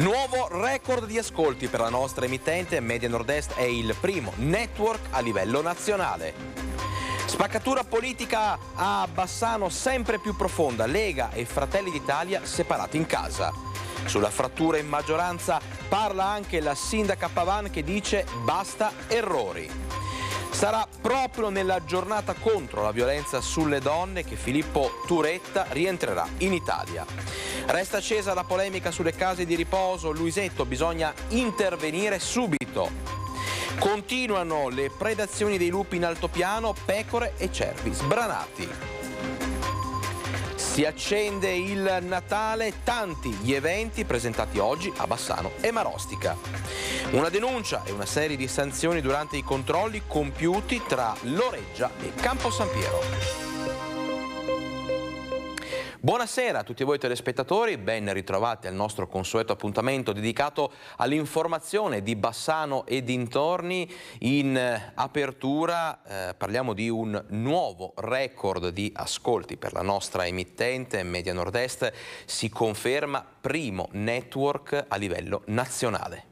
Nuovo record di ascolti per la nostra emittente Media Nord-Est è il primo network a livello nazionale. Spaccatura politica a Bassano sempre più profonda, Lega e Fratelli d'Italia separati in casa. Sulla frattura in maggioranza parla anche la sindaca Pavan che dice basta errori. Sarà proprio nella giornata contro la violenza sulle donne che Filippo Turetta rientrerà in Italia. Resta accesa la polemica sulle case di riposo. Luisetto bisogna intervenire subito. Continuano le predazioni dei lupi in altopiano, pecore e cervi sbranati. Si accende il Natale, tanti gli eventi presentati oggi a Bassano e Marostica. Una denuncia e una serie di sanzioni durante i controlli compiuti tra Loreggia e Campo San Piero. Buonasera a tutti voi telespettatori, ben ritrovati al nostro consueto appuntamento dedicato all'informazione di Bassano e dintorni. In eh, apertura eh, parliamo di un nuovo record di ascolti per la nostra emittente Media Nord-Est, si conferma primo network a livello nazionale.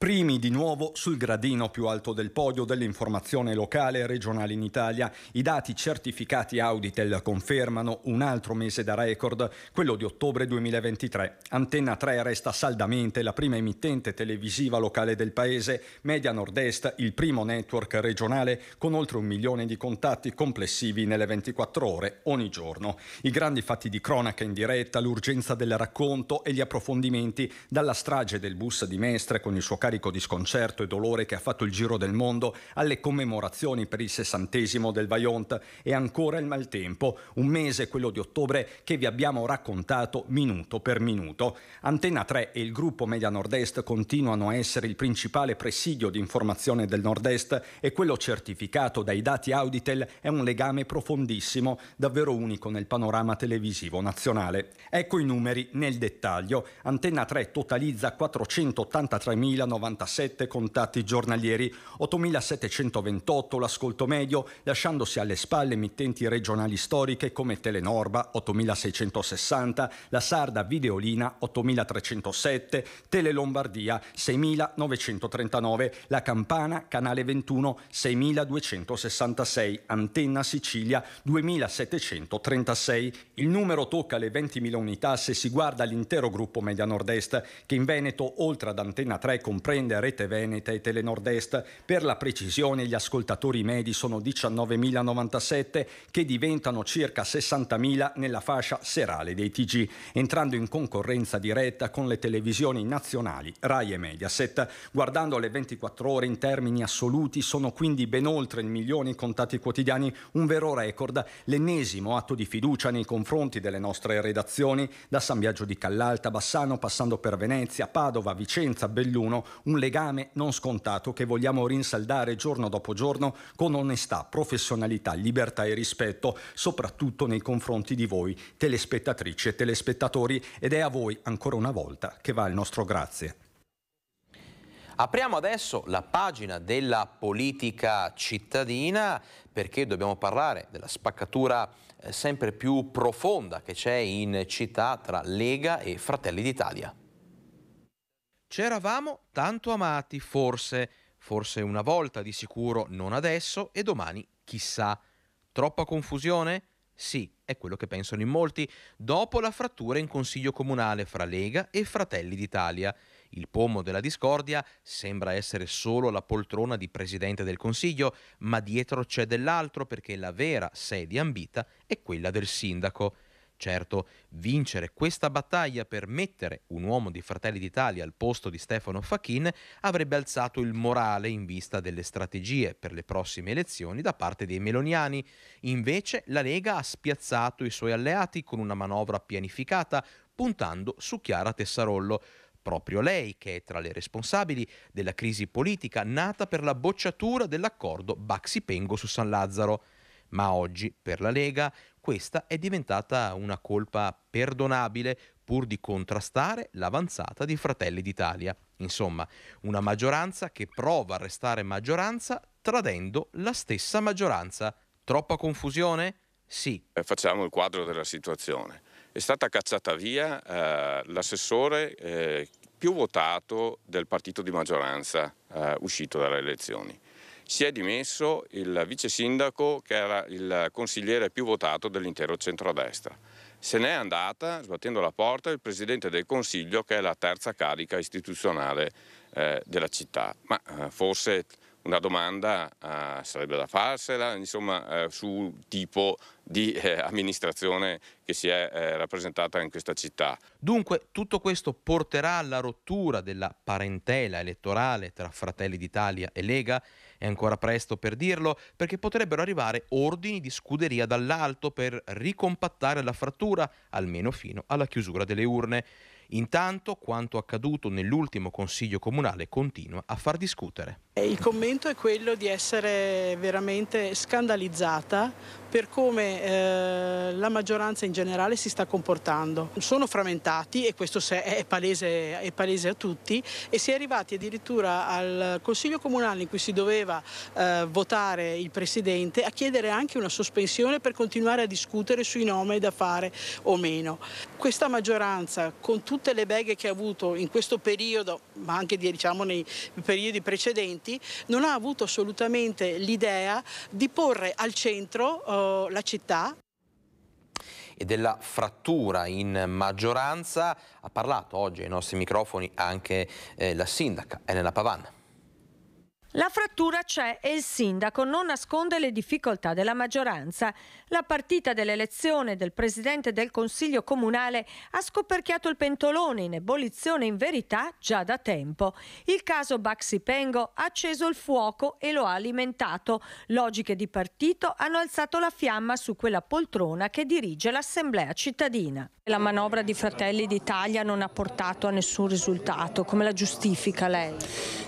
Primi di nuovo sul gradino più alto del podio dell'informazione locale e regionale in Italia. I dati certificati Auditel confermano un altro mese da record, quello di ottobre 2023. Antenna 3 resta saldamente la prima emittente televisiva locale del paese, Media Nord-Est il primo network regionale con oltre un milione di contatti complessivi nelle 24 ore ogni giorno. I grandi fatti di cronaca in diretta, l'urgenza del racconto e gli approfondimenti dalla strage del bus di Mestre con il suo carro carico di sconcerto e dolore che ha fatto il giro del mondo alle commemorazioni per il sessantesimo del Vajont e ancora il maltempo, un mese, quello di ottobre, che vi abbiamo raccontato minuto per minuto. Antenna 3 e il gruppo Media Nord-Est continuano a essere il principale presidio di informazione del Nord-Est e quello certificato dai dati Auditel è un legame profondissimo, davvero unico nel panorama televisivo nazionale. Ecco i numeri nel dettaglio. Antenna 3 totalizza 483.000 897 contatti giornalieri, 8728 l'ascolto medio, lasciandosi alle spalle emittenti regionali storiche come Telenorba 8660, la Sarda Videolina 8307, Tele Lombardia 6939, la Campana Canale 21 6266, Antenna Sicilia 2736. Il numero tocca le 20.000 unità se si guarda l'intero gruppo Media Nord-Est che in Veneto oltre ad Antenna 3 comprende comprende Rete Veneta e Telenordest. Per la precisione, gli ascoltatori medi sono 19.097 che diventano circa 60.000 nella fascia serale dei TG, entrando in concorrenza diretta con le televisioni nazionali Rai e Mediaset. Guardando le 24 ore in termini assoluti sono quindi ben oltre il milione i contatti quotidiani, un vero record, l'ennesimo atto di fiducia nei confronti delle nostre redazioni da San Biagio di Callalta, Bassano, passando per Venezia, Padova, Vicenza, Belluno, un legame non scontato che vogliamo rinsaldare giorno dopo giorno con onestà, professionalità, libertà e rispetto, soprattutto nei confronti di voi, telespettatrici e telespettatori, ed è a voi ancora una volta che va il nostro grazie. Apriamo adesso la pagina della politica cittadina perché dobbiamo parlare della spaccatura eh, sempre più profonda che c'è in città tra Lega e Fratelli d'Italia. C'eravamo tanto amati, forse, forse una volta di sicuro, non adesso e domani chissà. Troppa confusione? Sì, è quello che pensano in molti dopo la frattura in consiglio comunale fra Lega e Fratelli d'Italia. Il pomo della discordia sembra essere solo la poltrona di presidente del Consiglio, ma dietro c'è dell'altro perché la vera sedia ambita è quella del sindaco. Certo, vincere questa battaglia per mettere un uomo di Fratelli d'Italia al posto di Stefano Fachin avrebbe alzato il morale in vista delle strategie per le prossime elezioni da parte dei meloniani. Invece la Lega ha spiazzato i suoi alleati con una manovra pianificata, puntando su Chiara Tessarollo proprio lei che è tra le responsabili della crisi politica nata per la bocciatura dell'accordo Baxi-Pengo su San Lazzaro. Ma oggi, per la Lega, questa è diventata una colpa perdonabile pur di contrastare l'avanzata di Fratelli d'Italia. Insomma, una maggioranza che prova a restare maggioranza tradendo la stessa maggioranza. Troppa confusione? Sì. Eh, facciamo il quadro della situazione. È stata cacciata via eh, l'assessore eh, più votato del partito di maggioranza eh, uscito dalle elezioni si è dimesso il vice sindaco che era il consigliere più votato dell'intero centrodestra. Se n'è andata, sbattendo la porta, il presidente del Consiglio che è la terza carica istituzionale eh, della città. Ma eh, forse una domanda eh, sarebbe da farsela insomma, eh, sul tipo di eh, amministrazione che si è eh, rappresentata in questa città. Dunque tutto questo porterà alla rottura della parentela elettorale tra Fratelli d'Italia e Lega è ancora presto per dirlo perché potrebbero arrivare ordini di scuderia dall'alto per ricompattare la frattura, almeno fino alla chiusura delle urne. Intanto quanto accaduto nell'ultimo Consiglio Comunale continua a far discutere. Il commento è quello di essere veramente scandalizzata per come eh, la maggioranza in generale si sta comportando. Sono frammentati e questo è palese, è palese a tutti e si è arrivati addirittura al Consiglio Comunale in cui si doveva eh, votare il Presidente a chiedere anche una sospensione per continuare a discutere sui nomi da fare o meno. Questa maggioranza con tutto tutte le beghe che ha avuto in questo periodo, ma anche diciamo, nei periodi precedenti, non ha avuto assolutamente l'idea di porre al centro eh, la città e della frattura in maggioranza. Ha parlato oggi ai nostri microfoni anche eh, la sindaca Elena Pavanna. La frattura c'è e il sindaco non nasconde le difficoltà della maggioranza. La partita dell'elezione del presidente del Consiglio comunale ha scoperchiato il pentolone in ebollizione in verità già da tempo. Il caso Baxi Pengo ha acceso il fuoco e lo ha alimentato. Logiche di partito hanno alzato la fiamma su quella poltrona che dirige l'Assemblea cittadina. La manovra di Fratelli d'Italia non ha portato a nessun risultato. Come la giustifica lei?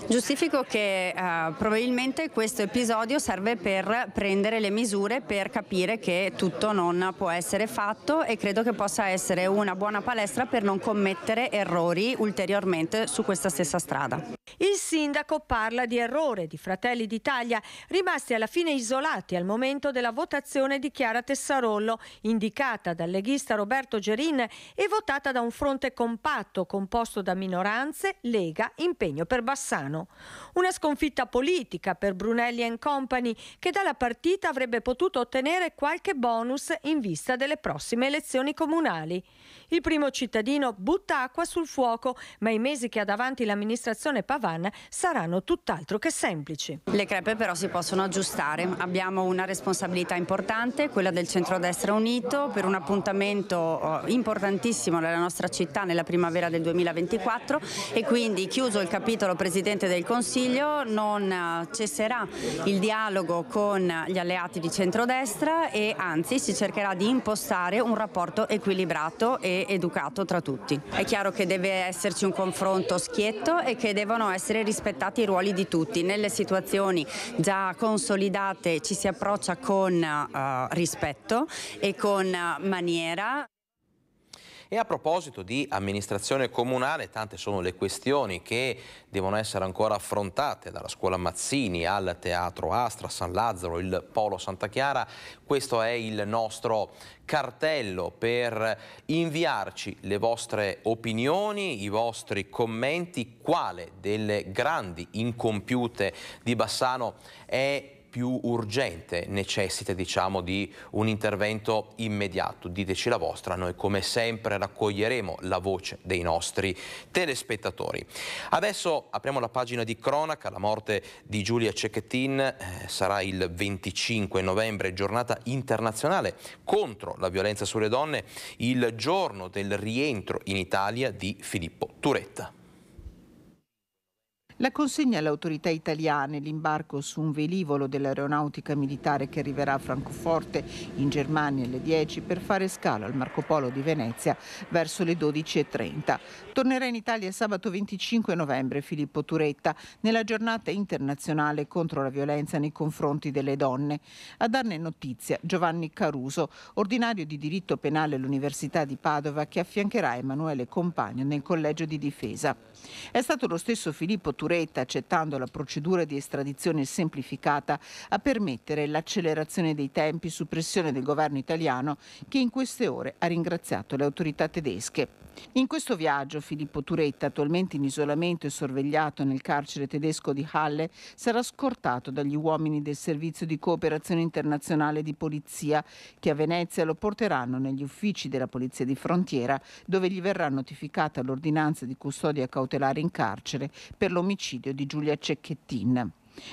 Giustifico che... Uh probabilmente questo episodio serve per prendere le misure per capire che tutto non può essere fatto e credo che possa essere una buona palestra per non commettere errori ulteriormente su questa stessa strada. Il sindaco parla di errore di Fratelli d'Italia, rimasti alla fine isolati al momento della votazione di Chiara Tessarollo, indicata dal leghista Roberto Gerin e votata da un fronte compatto composto da minoranze, Lega, impegno per Bassano. Una sconfitta politica per Brunelli Company che dalla partita avrebbe potuto ottenere qualche bonus in vista delle prossime elezioni comunali. Il primo cittadino butta acqua sul fuoco, ma i mesi che ha davanti l'amministrazione Pavan saranno tutt'altro che semplici. Le crepe però si possono aggiustare. Abbiamo una responsabilità importante, quella del Centrodestra Unito, per un appuntamento eh, importantissimo nella nostra città nella primavera del 2024 e quindi chiuso il capitolo Presidente del Consiglio non eh, cesserà il dialogo con gli alleati di centrodestra e anzi si cercherà di impostare un rapporto equilibrato e educato tra tutti. È chiaro che deve esserci un confronto schietto e che devono essere rispettati i ruoli di tutti. Nelle situazioni già consolidate ci si approccia con uh, rispetto e con maniera. E a proposito di amministrazione comunale, tante sono le questioni che devono essere ancora affrontate dalla scuola Mazzini al teatro Astra, San Lazzaro, il Polo Santa Chiara. Questo è il nostro cartello per inviarci le vostre opinioni, i vostri commenti, quale delle grandi incompiute di Bassano è più urgente necessita diciamo, di un intervento immediato. Diteci la vostra, noi come sempre raccoglieremo la voce dei nostri telespettatori. Adesso apriamo la pagina di cronaca, la morte di Giulia Cecchettin eh, sarà il 25 novembre, giornata internazionale contro la violenza sulle donne, il giorno del rientro in Italia di Filippo Turetta. La consegna alle autorità italiane l'imbarco su un velivolo dell'aeronautica militare che arriverà a Francoforte in Germania alle 10 per fare scalo al Marco Polo di Venezia verso le 12.30. Tornerà in Italia sabato 25 novembre Filippo Turetta nella giornata internazionale contro la violenza nei confronti delle donne. A darne notizia Giovanni Caruso, ordinario di diritto penale all'Università di Padova che affiancherà Emanuele Compagno nel collegio di difesa. È stato lo stesso Filippo Turetta Curetta, accettando la procedura di estradizione semplificata, a permettere l'accelerazione dei tempi su pressione del governo italiano che in queste ore ha ringraziato le autorità tedesche. In questo viaggio Filippo Turetta, attualmente in isolamento e sorvegliato nel carcere tedesco di Halle, sarà scortato dagli uomini del Servizio di Cooperazione Internazionale di Polizia che a Venezia lo porteranno negli uffici della Polizia di Frontiera dove gli verrà notificata l'ordinanza di custodia cautelare in carcere per l'omicidio dell'omicidio di Giulia Cecchettin.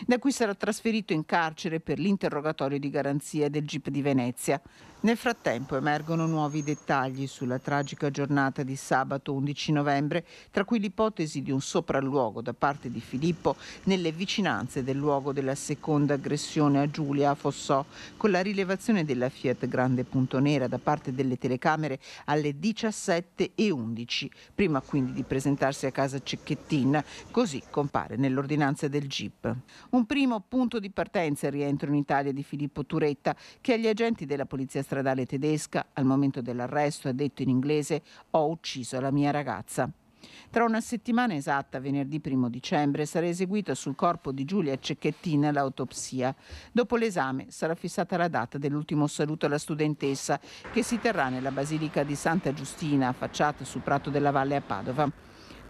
Da qui sarà trasferito in carcere per l'interrogatorio di garanzia del GIP di Venezia. Nel frattempo emergono nuovi dettagli sulla tragica giornata di sabato 11 novembre, tra cui l'ipotesi di un sopralluogo da parte di Filippo nelle vicinanze del luogo della seconda aggressione a Giulia a Fossò, con la rilevazione della Fiat Grande Punto Nera da parte delle telecamere alle 17.11, prima quindi di presentarsi a casa Cecchettin, così compare nell'ordinanza del GIP. Un primo punto di partenza è il rientro in Italia di Filippo Turetta, che agli agenti della Polizia stradale tedesca, al momento dell'arresto ha detto in inglese ho ucciso la mia ragazza. Tra una settimana esatta, venerdì 1 dicembre, sarà eseguita sul corpo di Giulia Cecchettina l'autopsia. Dopo l'esame sarà fissata la data dell'ultimo saluto alla studentessa che si terrà nella Basilica di Santa Giustina, affacciata sul Prato della Valle a Padova.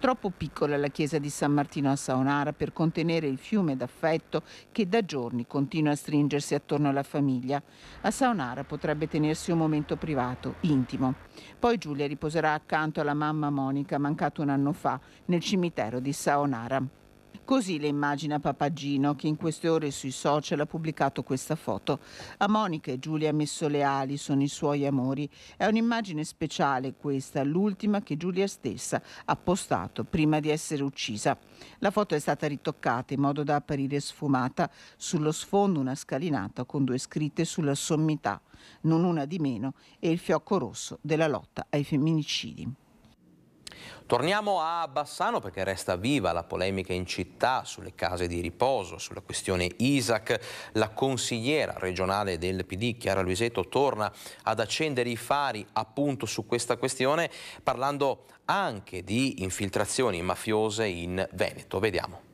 Troppo piccola la chiesa di San Martino a Saonara per contenere il fiume d'affetto che da giorni continua a stringersi attorno alla famiglia. A Saonara potrebbe tenersi un momento privato, intimo. Poi Giulia riposerà accanto alla mamma Monica, mancata un anno fa, nel cimitero di Saonara. Così le immagina Papagino, che in queste ore sui social ha pubblicato questa foto. A Monica e Giulia ha messo le ali, sono i suoi amori. È un'immagine speciale questa, l'ultima che Giulia stessa ha postato prima di essere uccisa. La foto è stata ritoccata in modo da apparire sfumata, sullo sfondo una scalinata con due scritte sulla sommità, non una di meno, e il fiocco rosso della lotta ai femminicidi. Torniamo a Bassano perché resta viva la polemica in città sulle case di riposo, sulla questione Isaac. La consigliera regionale del PD, Chiara Luisetto, torna ad accendere i fari appunto su questa questione parlando anche di infiltrazioni mafiose in Veneto. Vediamo.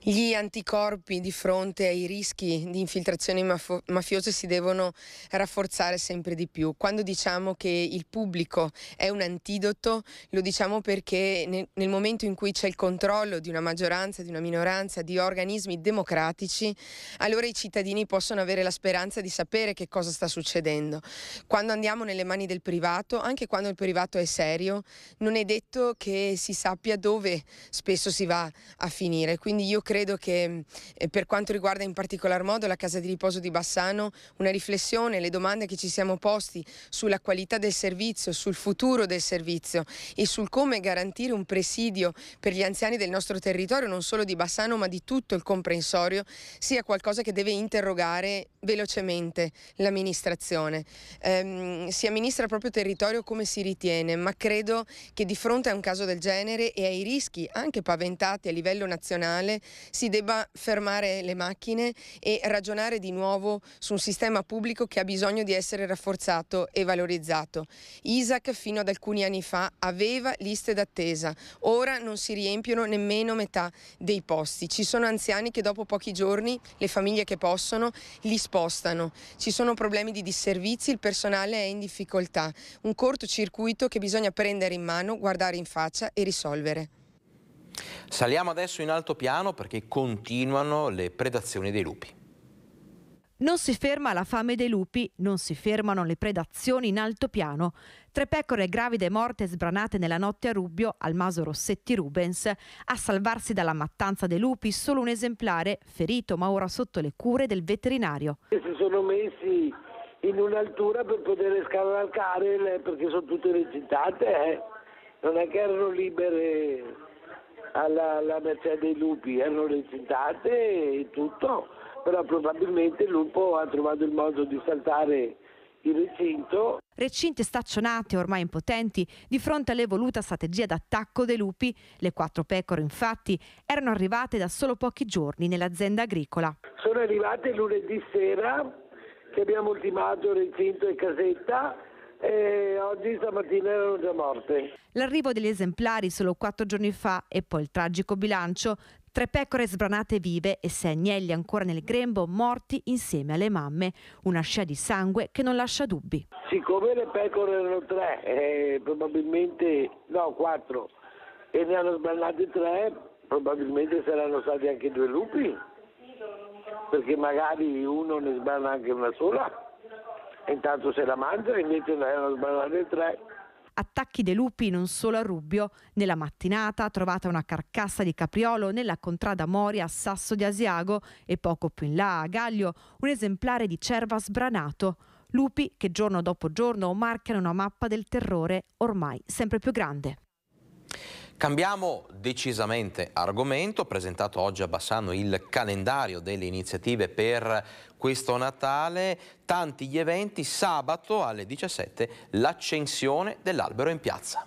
Gli anticorpi di fronte ai rischi di infiltrazioni maf- mafiose si devono rafforzare sempre di più. Quando diciamo che il pubblico è un antidoto, lo diciamo perché nel, nel momento in cui c'è il controllo di una maggioranza, di una minoranza, di organismi democratici, allora i cittadini possono avere la speranza di sapere che cosa sta succedendo. Quando andiamo nelle mani del privato, anche quando il privato è serio, non è detto che si sappia dove spesso si va a finire. Quindi io io credo che eh, per quanto riguarda in particolar modo la casa di riposo di Bassano, una riflessione, le domande che ci siamo posti sulla qualità del servizio, sul futuro del servizio e sul come garantire un presidio per gli anziani del nostro territorio, non solo di Bassano ma di tutto il comprensorio, sia qualcosa che deve interrogare velocemente l'amministrazione. Ehm, si amministra il proprio territorio come si ritiene, ma credo che di fronte a un caso del genere e ai rischi anche paventati a livello nazionale si debba fermare le macchine e ragionare di nuovo su un sistema pubblico che ha bisogno di essere rafforzato e valorizzato. Isaac fino ad alcuni anni fa aveva liste d'attesa, ora non si riempiono nemmeno metà dei posti. Ci sono anziani che dopo pochi giorni, le famiglie che possono, li spostano. Ci sono problemi di disservizi, il personale è in difficoltà. Un cortocircuito che bisogna prendere in mano, guardare in faccia e risolvere. Saliamo adesso in alto piano perché continuano le predazioni dei lupi. Non si ferma la fame dei lupi, non si fermano le predazioni in alto piano. Tre pecore gravide morte sbranate nella notte a Rubbio, al Maso Rossetti Rubens, a salvarsi dalla mattanza dei lupi solo un esemplare, ferito ma ora sotto le cure del veterinario. Si sono messi in un'altura per poter scavalcare perché sono tutte recitate, eh. non è che erano libere alla, alla mercé dei lupi, erano eh, recitate e tutto, però probabilmente il lupo ha trovato il modo di saltare il recinto. Recinti staccionati, ormai impotenti, di fronte all'evoluta strategia d'attacco dei lupi, le quattro pecore infatti erano arrivate da solo pochi giorni nell'azienda agricola. Sono arrivate lunedì sera che abbiamo ultimato recinto e casetta e oggi stamattina erano già morte. L'arrivo degli esemplari solo quattro giorni fa e poi il tragico bilancio, tre pecore sbranate vive e sei agnelli ancora nel grembo morti insieme alle mamme, una scia di sangue che non lascia dubbi. Siccome le pecore erano tre, eh, probabilmente no quattro, e ne hanno sbranate tre, probabilmente saranno stati anche due lupi, perché magari uno ne sbrana anche una sola intanto se la mangia invece andare sbagliare il tre. Attacchi dei lupi non solo a Rubbio. Nella mattinata trovata una carcassa di capriolo nella contrada Moria a Sasso di Asiago e poco più in là a Gaglio un esemplare di cerva sbranato. Lupi che giorno dopo giorno marcano una mappa del terrore ormai sempre più grande. Cambiamo decisamente argomento, presentato oggi a Bassano il calendario delle iniziative per questo Natale, tanti gli eventi, sabato alle 17 l'accensione dell'albero in piazza.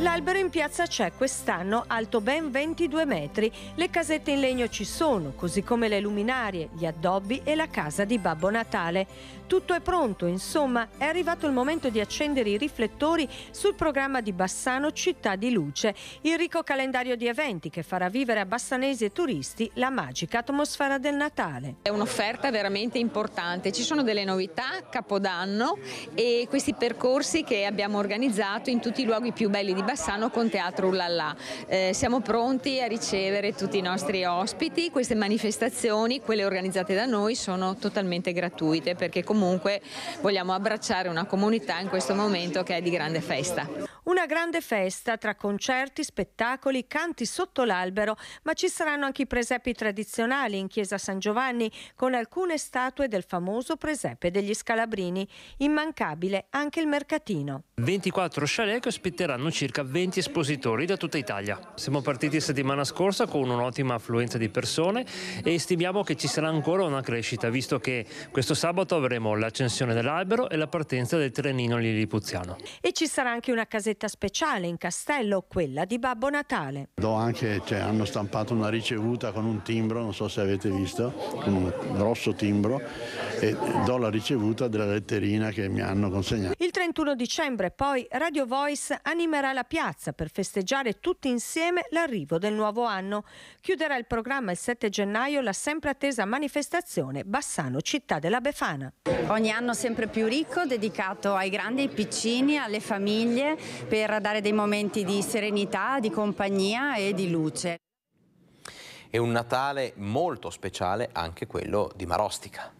L'albero in piazza c'è quest'anno, alto ben 22 metri. Le casette in legno ci sono, così come le luminarie, gli addobbi e la casa di Babbo Natale. Tutto è pronto, insomma, è arrivato il momento di accendere i riflettori sul programma di Bassano Città di Luce, il ricco calendario di eventi che farà vivere a bassanesi e turisti la magica atmosfera del Natale. È un'offerta veramente importante, ci sono delle novità, Capodanno e questi percorsi che abbiamo organizzato in tutti i luoghi più belli di Bassano Bassano con Teatro Ullalà. Eh, siamo pronti a ricevere tutti i nostri ospiti, queste manifestazioni, quelle organizzate da noi, sono totalmente gratuite perché comunque vogliamo abbracciare una comunità in questo momento che è di grande festa. Una grande festa tra concerti, spettacoli, canti sotto l'albero, ma ci saranno anche i presepi tradizionali in chiesa San Giovanni con alcune statue del famoso presepe degli Scalabrini, immancabile anche il mercatino. 24 chalet che ospiteranno circa circa 20 espositori da tutta Italia. Siamo partiti settimana scorsa con un'ottima affluenza di persone e stimiamo che ci sarà ancora una crescita, visto che questo sabato avremo l'accensione dell'albero e la partenza del trenino lillipuziano. E ci sarà anche una casetta speciale in castello, quella di Babbo Natale. Anche, cioè, hanno stampato una ricevuta con un timbro, non so se avete visto, un grosso timbro e do la ricevuta della letterina che mi hanno consegnato. Il 31 dicembre poi Radio Voice animerà la piazza per festeggiare tutti insieme l'arrivo del nuovo anno. Chiuderà il programma il 7 gennaio la sempre attesa manifestazione Bassano Città della Befana. Ogni anno sempre più ricco, dedicato ai grandi, ai piccini, alle famiglie, per dare dei momenti di serenità, di compagnia e di luce. È un Natale molto speciale anche quello di Marostica.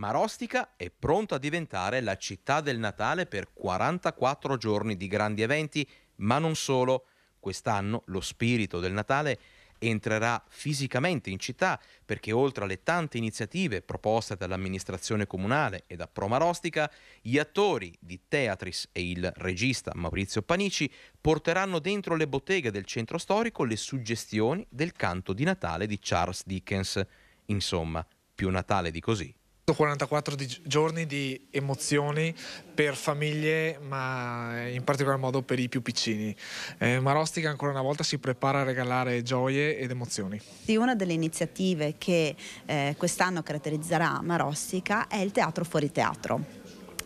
Marostica è pronta a diventare la città del Natale per 44 giorni di grandi eventi, ma non solo. Quest'anno lo spirito del Natale entrerà fisicamente in città perché oltre alle tante iniziative proposte dall'amministrazione comunale e da Promarostica, gli attori di Teatris e il regista Maurizio Panici porteranno dentro le botteghe del centro storico le suggestioni del canto di Natale di Charles Dickens. Insomma, più Natale di così. 44 di giorni di emozioni per famiglie ma in particolar modo per i più piccini. Eh, Marostica ancora una volta si prepara a regalare gioie ed emozioni. Sì, una delle iniziative che eh, quest'anno caratterizzerà Marostica è il teatro fuori teatro.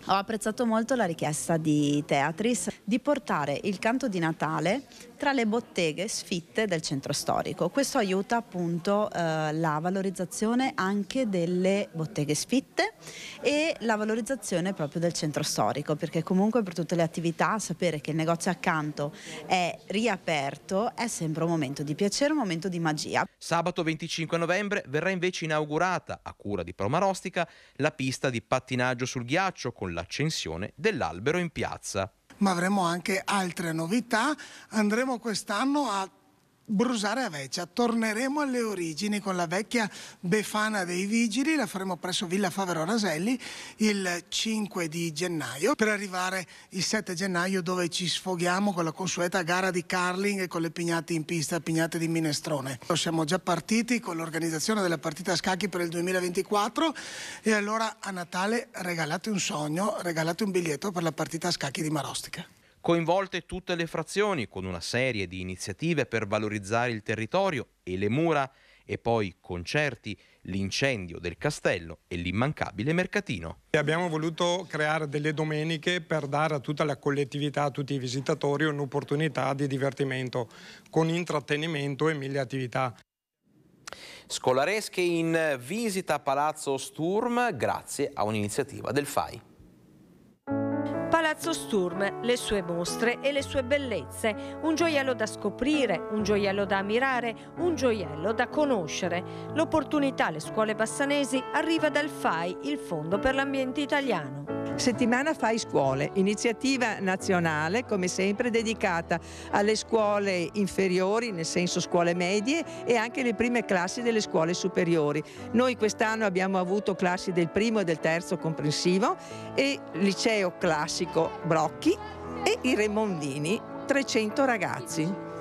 Ho apprezzato molto la richiesta di Teatris di portare il canto di Natale tra le botteghe sfitte del centro storico. Questo aiuta appunto eh, la valorizzazione anche delle botteghe sfitte e la valorizzazione proprio del centro storico, perché comunque per tutte le attività sapere che il negozio accanto è riaperto è sempre un momento di piacere, un momento di magia. Sabato 25 novembre verrà invece inaugurata, a cura di Promarostica, la pista di pattinaggio sul ghiaccio con l'accensione dell'albero in piazza ma avremo anche altre novità. Andremo quest'anno a Brusare a Veccia, torneremo alle origini con la vecchia Befana dei Vigili, la faremo presso Villa Favero Raselli il 5 di gennaio per arrivare il 7 gennaio dove ci sfoghiamo con la consueta gara di curling e con le pignate in pista, pignate di minestrone. Siamo già partiti con l'organizzazione della partita a scacchi per il 2024 e allora a Natale regalate un sogno, regalate un biglietto per la partita a scacchi di Marostica coinvolte tutte le frazioni con una serie di iniziative per valorizzare il territorio e le mura e poi concerti, l'incendio del castello e l'immancabile mercatino. Abbiamo voluto creare delle domeniche per dare a tutta la collettività, a tutti i visitatori, un'opportunità di divertimento con intrattenimento e mille attività. Scolaresche in visita a Palazzo Sturm grazie a un'iniziativa del FAI. Palazzo Sturm le sue mostre e le sue bellezze, un gioiello da scoprire, un gioiello da ammirare, un gioiello da conoscere. L'opportunità alle scuole bassanesi arriva dal FAI, il Fondo per l'Ambiente Italiano. Settimana Fai Scuole, iniziativa nazionale come sempre dedicata alle scuole inferiori, nel senso scuole medie e anche le prime classi delle scuole superiori. Noi quest'anno abbiamo avuto classi del primo e del terzo comprensivo e liceo classico Brocchi e i Remondini, 300 ragazzi.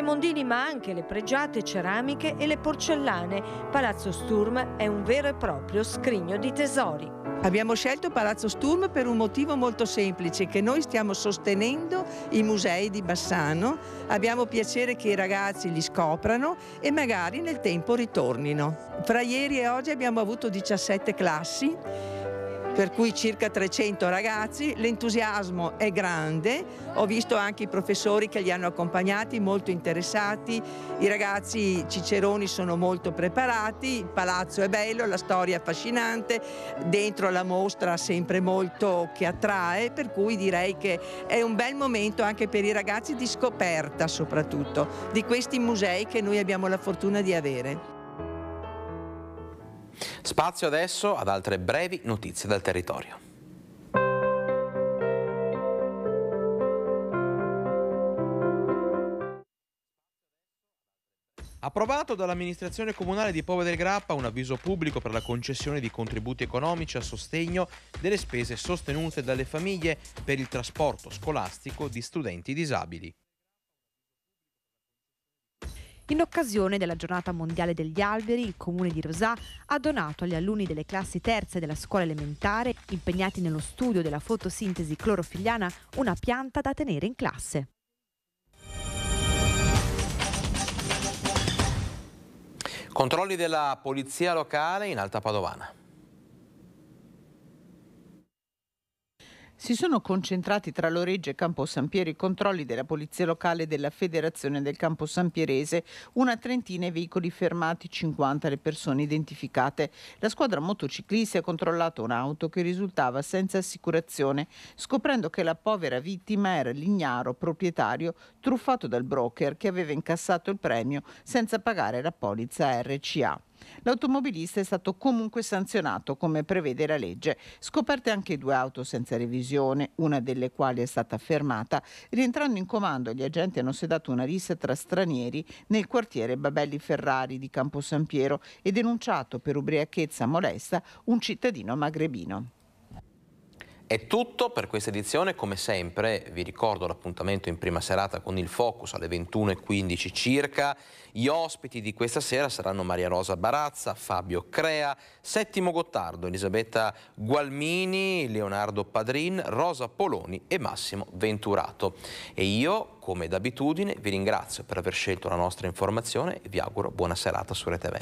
Raimondini ma anche le pregiate ceramiche e le porcellane. Palazzo Sturm è un vero e proprio scrigno di tesori. Abbiamo scelto Palazzo Sturm per un motivo molto semplice, che noi stiamo sostenendo i musei di Bassano, abbiamo piacere che i ragazzi li scoprano e magari nel tempo ritornino. Fra ieri e oggi abbiamo avuto 17 classi per cui circa 300 ragazzi, l'entusiasmo è grande, ho visto anche i professori che li hanno accompagnati molto interessati, i ragazzi ciceroni sono molto preparati, il palazzo è bello, la storia è affascinante, dentro la mostra sempre molto che attrae, per cui direi che è un bel momento anche per i ragazzi di scoperta soprattutto di questi musei che noi abbiamo la fortuna di avere. Spazio adesso ad altre brevi notizie dal territorio. Approvato dall'amministrazione comunale di Pove del Grappa un avviso pubblico per la concessione di contributi economici a sostegno delle spese sostenute dalle famiglie per il trasporto scolastico di studenti disabili. In occasione della giornata mondiale degli alberi, il comune di Rosà ha donato agli alunni delle classi terze della scuola elementare, impegnati nello studio della fotosintesi clorofiliana, una pianta da tenere in classe. Controlli della polizia locale in Alta Padovana. si sono concentrati tra Loreggio e Campo San Piero i controlli della Polizia Locale della Federazione del Campo San Pierese, una trentina i veicoli fermati, 50 le persone identificate. La squadra motociclisti ha controllato un'auto che risultava senza assicurazione, scoprendo che la povera vittima era l'ignaro proprietario truffato dal broker che aveva incassato il premio senza pagare la polizza RCA. L'automobilista è stato comunque sanzionato come prevede la legge. Scoperte anche due auto senza revisione, una delle quali è stata fermata. Rientrando in comando gli agenti hanno sedato una rissa tra stranieri nel quartiere Babelli Ferrari di Campo San Piero e denunciato per ubriachezza molesta un cittadino magrebino. È tutto per questa edizione, come sempre vi ricordo l'appuntamento in prima serata con il Focus alle 21.15 circa. Gli ospiti di questa sera saranno Maria Rosa Barazza, Fabio Crea, Settimo Gottardo, Elisabetta Gualmini, Leonardo Padrin, Rosa Poloni e Massimo Venturato. E io, come d'abitudine, vi ringrazio per aver scelto la nostra informazione e vi auguro buona serata su ReTV.